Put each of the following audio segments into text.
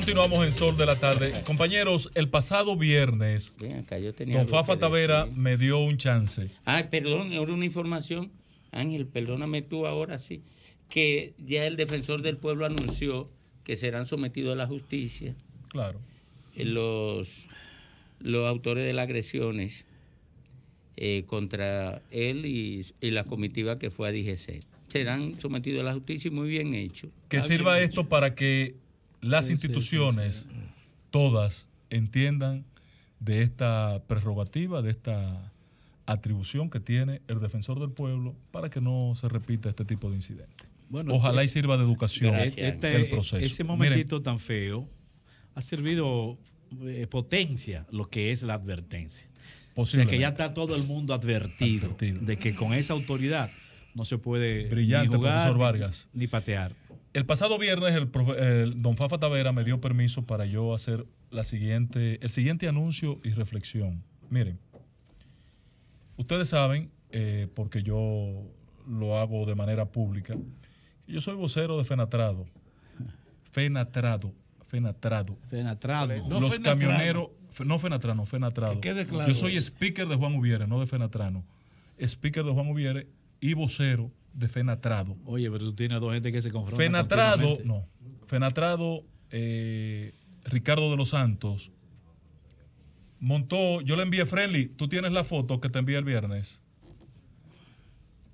Continuamos en Sol de la Tarde. Compañeros, el pasado viernes, con Fafa Tavera me dio un chance. Ay, perdón, ahora una información. Ángel, perdóname tú ahora sí. Que ya el defensor del pueblo anunció que serán sometidos a la justicia. Claro. Eh, los, los autores de las agresiones eh, contra él y, la comitiva que fue a DGC. Serán sometidos a la justicia y muy bien hecho. Que sirva esto para que las instituciones, todas, entiendan de esta prerrogativa, de esta atribución que tiene el defensor del pueblo para que no se repita este tipo de incidentes. Bueno, Ojalá y eh, sirva de educación este, el proceso. Ese momentito tan feo ha servido eh, potencia lo que es la advertencia. O sea que ya está todo el mundo advertido, de que con esa autoridad no se puede Brillante, ni jugar, Vargas. ni patear. El pasado viernes, el, don Fafa Tavera me dio permiso para yo hacer la siguiente, el siguiente anuncio y reflexión. Miren, ustedes saben, eh, porque yo lo hago de manera pública, yo soy vocero de Fenatrado. Fenatrado, Fenatrado. Fenatrado. Los camioneros, no Fenatrano, Fenatrado. Que quede claro yo soy speaker de Juan Ubiere, no de Fenatrano. Speaker de Juan Ubiere y vocero de Fenatrado. Oye, pero tú tienes a dos gente que se confrontan. Fenatrado, no. Fenatrado, eh, Ricardo de los Santos, montó, yo le envié Friendly tú tienes la foto que te envié el viernes.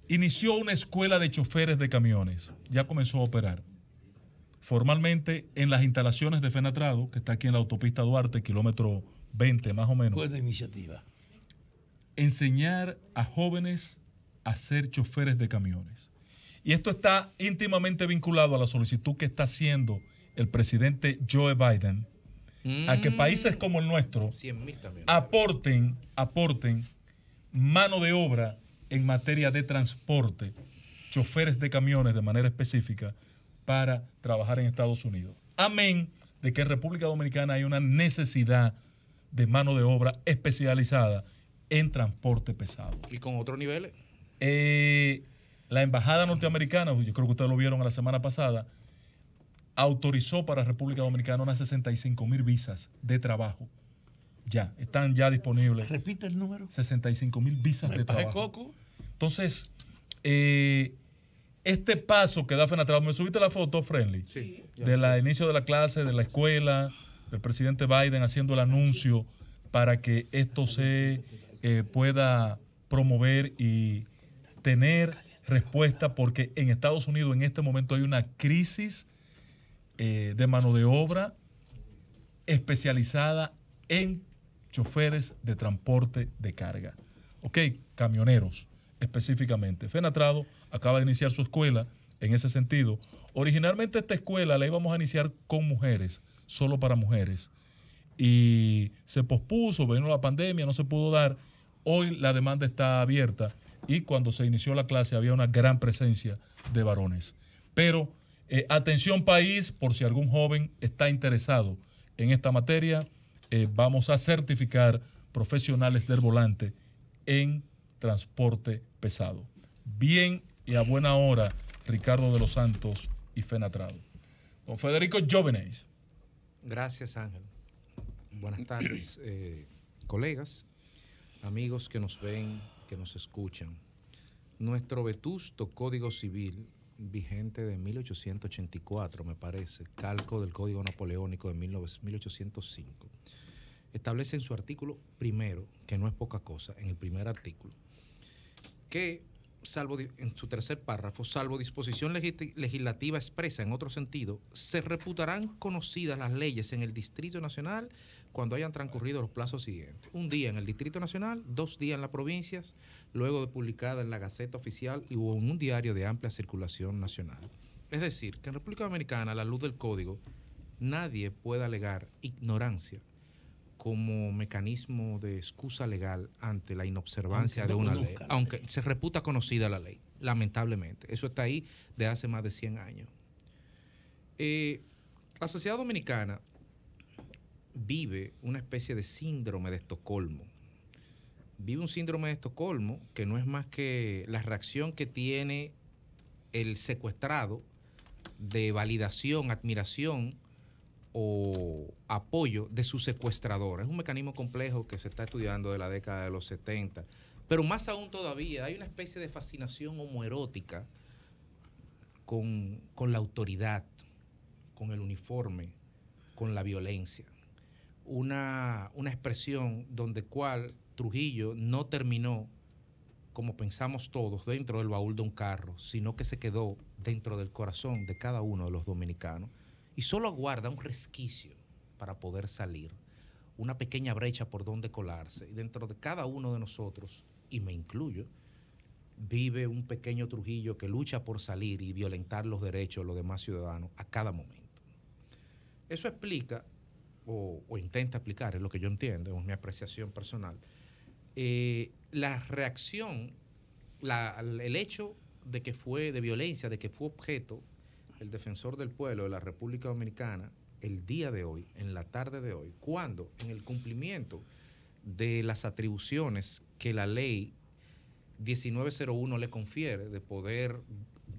Inició una escuela de choferes de camiones, ya comenzó a operar. Formalmente en las instalaciones de Fenatrado, que está aquí en la autopista Duarte, kilómetro 20 más o menos. de iniciativa. Enseñar a jóvenes a ser choferes de camiones. Y esto está íntimamente vinculado a la solicitud que está haciendo el presidente Joe Biden a que mm. países como el nuestro aporten, aporten mano de obra en materia de transporte, choferes de camiones de manera específica para trabajar en Estados Unidos. Amén de que en República Dominicana hay una necesidad de mano de obra especializada en transporte pesado. ¿Y con otros niveles? Eh, la embajada norteamericana, yo creo que ustedes lo vieron la semana pasada, autorizó para República Dominicana unas 65 mil visas de trabajo. Ya, están ya disponibles. Repite el número. 65 mil visas de trabajo. Entonces, eh, este paso que da trabajo me subiste la foto, Friendly, sí, de la inicio de la clase, de la escuela, del presidente Biden haciendo el anuncio para que esto se eh, pueda promover y Tener respuesta porque en Estados Unidos en este momento hay una crisis eh, de mano de obra especializada en choferes de transporte de carga. ¿Ok? Camioneros específicamente. Fenatrado acaba de iniciar su escuela en ese sentido. Originalmente esta escuela la íbamos a iniciar con mujeres, solo para mujeres. Y se pospuso, vino la pandemia, no se pudo dar Hoy la demanda está abierta y cuando se inició la clase había una gran presencia de varones. Pero eh, atención país, por si algún joven está interesado en esta materia, eh, vamos a certificar profesionales del volante en transporte pesado. Bien y a buena hora, Ricardo de los Santos y Fenatrado. Don Federico Jóvenes. Gracias, Ángel. Buenas tardes, eh, colegas amigos que nos ven, que nos escuchan. Nuestro vetusto Código Civil, vigente de 1884, me parece, calco del Código Napoleónico de 1805, establece en su artículo primero, que no es poca cosa, en el primer artículo, que salvo en su tercer párrafo, salvo disposición legislativa expresa en otro sentido, se reputarán conocidas las leyes en el Distrito Nacional cuando hayan transcurrido los plazos siguientes. Un día en el Distrito Nacional, dos días en las provincias, luego de publicada en la Gaceta Oficial y en un diario de amplia circulación nacional. Es decir, que en República Dominicana, a la luz del código, nadie puede alegar ignorancia como mecanismo de excusa legal ante la inobservancia de una ley, aunque se reputa conocida la ley, lamentablemente. Eso está ahí de hace más de 100 años. Eh, la sociedad dominicana vive una especie de síndrome de Estocolmo. Vive un síndrome de Estocolmo que no es más que la reacción que tiene el secuestrado de validación, admiración o apoyo de su secuestrador. Es un mecanismo complejo que se está estudiando de la década de los 70. Pero más aún todavía, hay una especie de fascinación homoerótica con, con la autoridad, con el uniforme, con la violencia una, una expresión donde cual Trujillo no terminó como pensamos todos, dentro del baúl de un carro, sino que se quedó dentro del corazón de cada uno de los dominicanos y solo aguarda un resquicio para poder salir, una pequeña brecha por donde colarse. Y dentro de cada uno de nosotros, y me incluyo, vive un pequeño Trujillo que lucha por salir y violentar los derechos de los demás ciudadanos a cada momento. Eso explica o, intenta aplicar, es lo que yo entiendo, es mi apreciación personal, eh, la reacción, el hecho de que fue de violencia, de que fue objeto el defensor del pueblo de la República Dominicana el día de hoy, en la tarde de hoy, cuando en el cumplimiento de las atribuciones que la ley 1901 le confiere de poder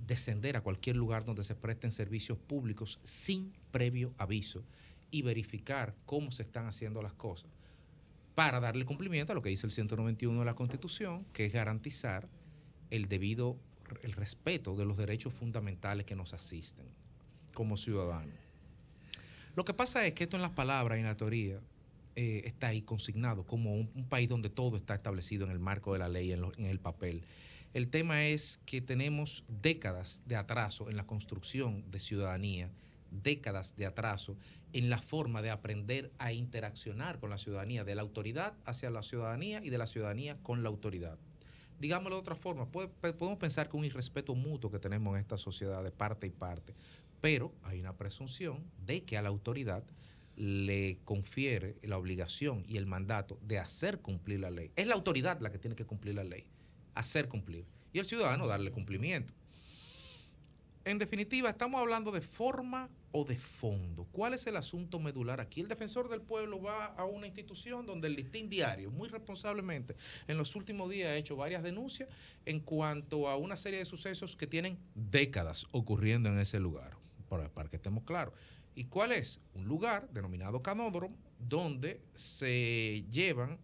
descender a cualquier lugar donde se presten servicios públicos sin previo aviso y verificar cómo se están haciendo las cosas para darle cumplimiento a lo que dice el 191 de la Constitución, que es garantizar el debido el respeto de los derechos fundamentales que nos asisten como ciudadanos. Lo que pasa es que esto en las palabras y en la teoría eh, está ahí consignado como un, país donde todo está establecido en el marco de la ley, en, en el papel. El tema es que tenemos décadas de atraso en la construcción de ciudadanía décadas de atraso en la forma de aprender a interaccionar con la ciudadanía, de la autoridad hacia la ciudadanía y de la ciudadanía con la autoridad. Digámoslo de otra forma, podemos pensar que un irrespeto mutuo que tenemos en esta sociedad de parte y parte, pero hay una presunción de que a la autoridad le confiere la obligación y el mandato de hacer cumplir la ley. Es la autoridad la que tiene que cumplir la ley, hacer cumplir, y el ciudadano darle cumplimiento en definitiva, estamos hablando de forma o de fondo. ¿Cuál es el asunto medular aquí? El defensor del pueblo va a una institución donde el listín diario, muy responsablemente, en los últimos días ha hecho varias denuncias en cuanto a una serie de sucesos que tienen décadas ocurriendo en ese lugar, para, que estemos claros. ¿Y cuál es? Un lugar denominado canódromo, donde se llevan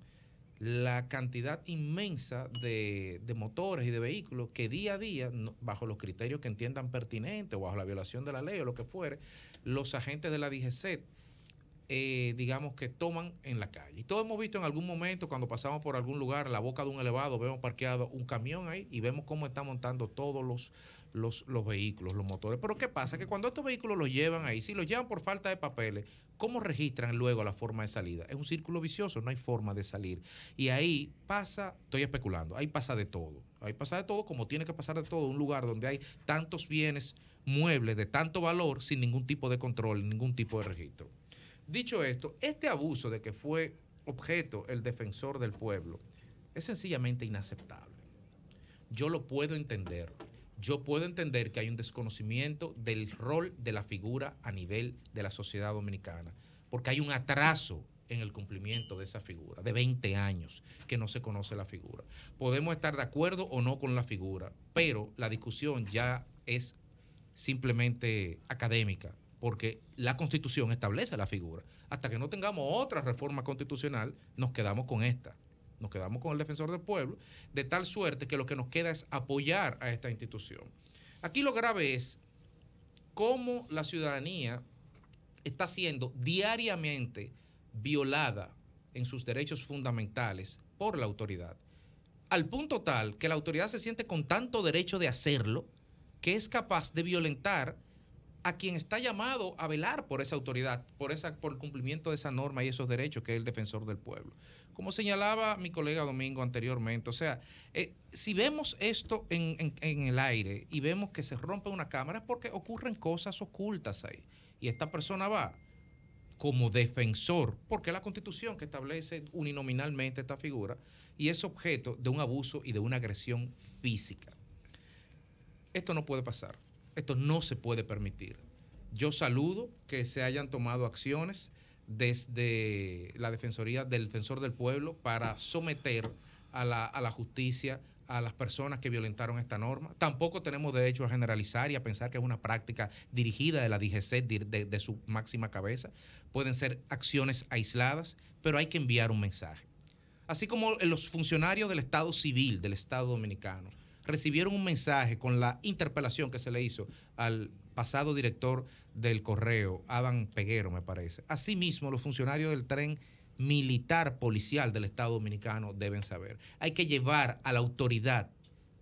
la cantidad inmensa de, motores y de vehículos que día a día, bajo los criterios que entiendan pertinentes o bajo la violación de la ley o lo que fuere, los agentes de la DGC, eh, digamos que toman en la calle. Y todos hemos visto en algún momento cuando pasamos por algún lugar, la boca de un elevado, vemos parqueado un camión ahí y vemos cómo están montando todos los, los, vehículos, los motores. Pero ¿qué pasa? Que cuando estos vehículos los llevan ahí, si los llevan por falta de papeles, ¿cómo registran luego la forma de salida? Es un círculo vicioso, no hay forma de salir. Y ahí pasa, estoy especulando, ahí pasa de todo. Ahí pasa de todo, como tiene que pasar de todo, un lugar donde hay tantos bienes muebles de tanto valor sin ningún tipo de control, ningún tipo de registro. Dicho esto, este abuso de que fue objeto el defensor del pueblo es sencillamente inaceptable. Yo lo puedo entender, yo puedo entender que hay un desconocimiento del rol de la figura a nivel de la sociedad dominicana, porque hay un atraso en el cumplimiento de esa figura, de 20 años que no se conoce la figura. Podemos estar de acuerdo o no con la figura, pero la discusión ya es simplemente académica, porque la constitución establece la figura. Hasta que no tengamos otra reforma constitucional, nos quedamos con esta nos quedamos con el defensor del pueblo, de tal suerte que lo que nos queda es apoyar a esta institución. Aquí lo grave es cómo la ciudadanía está siendo diariamente violada en sus derechos fundamentales por la autoridad, al punto tal que la autoridad se siente con tanto derecho de hacerlo que es capaz de violentar a quien está llamado a velar por esa autoridad, por, esa, por el cumplimiento de esa norma y esos derechos, que es el defensor del pueblo. Como señalaba mi colega Domingo anteriormente, o sea, eh, si vemos esto en, en, el aire y vemos que se rompe una cámara es porque ocurren cosas ocultas ahí. Y esta persona va como defensor, porque es la constitución que establece uninominalmente esta figura y es objeto de un abuso y de una agresión física. Esto no puede pasar. Esto no se puede permitir. Yo saludo que se hayan tomado acciones desde la Defensoría del Defensor del Pueblo para someter a la, justicia a las personas que violentaron esta norma. Tampoco tenemos derecho a generalizar y a pensar que es una práctica dirigida de la DGC de, su máxima cabeza. Pueden ser acciones aisladas, pero hay que enviar un mensaje. Así como los funcionarios del Estado civil del Estado dominicano recibieron un mensaje con la interpelación que se le hizo al pasado director del correo, Adam Peguero, me parece. Asimismo, los funcionarios del tren militar policial del Estado Dominicano deben saber. Hay que llevar a la autoridad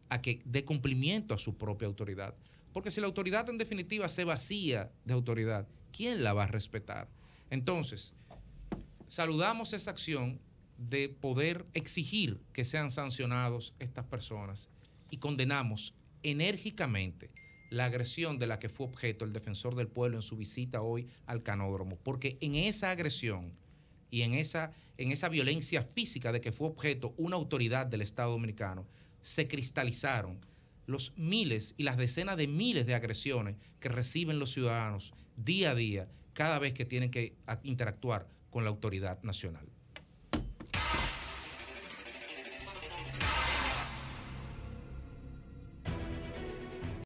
a que dé cumplimiento a su propia autoridad. Porque si la autoridad en definitiva se vacía de autoridad, ¿quién la va a respetar? Entonces, saludamos esa acción de poder exigir que sean sancionados estas personas y condenamos enérgicamente la agresión de la que fue objeto el defensor del pueblo en su visita hoy al canódromo, porque en esa agresión y en esa, en esa violencia física de que fue objeto una autoridad del Estado dominicano, se cristalizaron los miles y las decenas de miles de agresiones que reciben los ciudadanos día a día cada vez que tienen que interactuar con la autoridad nacional.